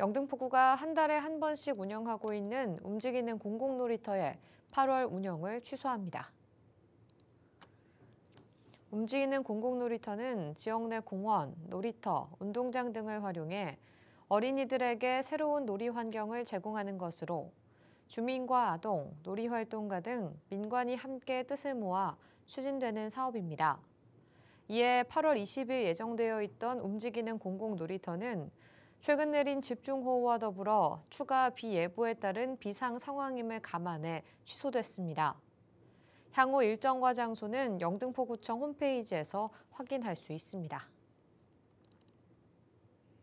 영등포구가 한 달에 한 번씩 운영하고 있는 움직이는 공공놀이터에 8월 운영을 취소합니다. 움직이는 공공놀이터는 지역 내 공원, 놀이터, 운동장 등을 활용해 어린이들에게 새로운 놀이 환경을 제공하는 것으로 주민과 아동, 놀이활동가 등 민관이 함께 뜻을 모아 추진되는 사업입니다. 이에 8월 20일 예정되어 있던 움직이는 공공놀이터는 최근 내린 집중호우와 더불어 추가 비 예보에 따른 비상 상황임을 감안해 취소됐습니다. 향후 일정과 장소는 영등포구청 홈페이지에서 확인할 수 있습니다.